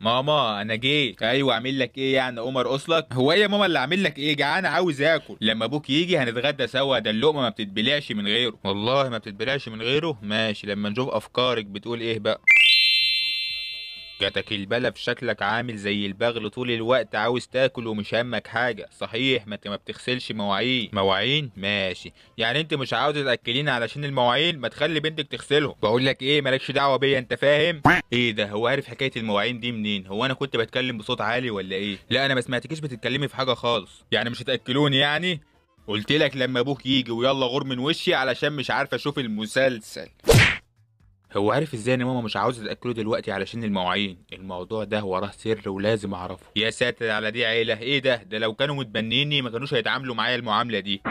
ماما انا جيت ايوه اعمل لك ايه يعني قوم ارقصلك هو ايه يا ماما اللي اعمل لك ايه جعان عاوز اكل لما ابوك يجي هنتغدى سوا ده اللقمه ما بتتبلعش من غيره والله ما بتتبلعش من غيره ماشي لما نشوف افكارك بتقول ايه بقى جاتك البلة في شكلك عامل زي البغل طول الوقت عاوز تاكل ومش همك حاجة صحيح ما انت ما بتغسلش مواعين مواعين ماشي يعني انت مش عاوز تاكلين علشان المواعين ما تخلي بنتك تغسلهم بقول لك ايه مالكش دعوة بيا انت فاهم ايه ده هو عارف حكاية المواعين دي منين هو انا كنت بتكلم بصوت عالي ولا ايه لا انا ما سمعتكيش بتتكلمي في حاجة خالص يعني مش هتاكلوني يعني قلت لك لما ابوك يجي ويلا غور من وشي علشان مش عارف اشوف المسلسل هو عارف ازاي ان ماما مش عاوزه تاكله دلوقتي علشان المواعين الموضوع ده وراه سر ولازم اعرفه يا ساتر على دي عيله ايه ده ده لو كانوا متبنيني ما كانوش هيتعاملوا معايا المعامله دي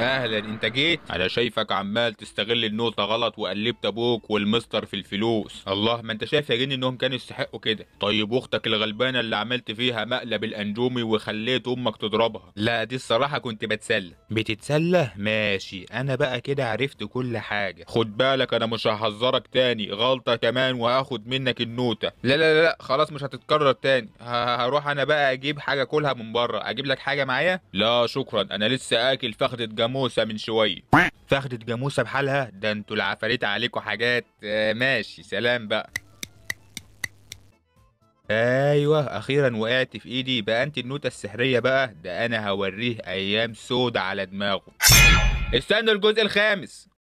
اهلا انت جيت انا شايفك عمال تستغل النقطه غلط وقلبت ابوك والمستر في الفلوس الله ما انت شايف يا جن انهم كانوا يستحقوا كده طيب واختك الغلبانه اللي عملت فيها مقلب الانجومي وخليت امك تضربها لا دي الصراحه كنت بتسلى بتتسلى ماشي انا بقى كده عرفت كل حاجه خد بالك انا مش هحذرك تاني غلطه كمان وهاخد منك النوته لا لا لا, لا خلاص مش هتتكرر تاني هروح انا بقى اجيب حاجه كلها من بره اجيب لك حاجه معايا لا شكرا انا لسه اكل فخده جاموسة من شوية فاخدت جاموسة بحالها ده انتوا العفاريت عليكم حاجات آه ماشي سلام بقى ايوه اخيرا وقعت في ايدي بقى انت النوتة السحرية بقى ده انا هوريه ايام سودة على دماغه استنوا الجزء الخامس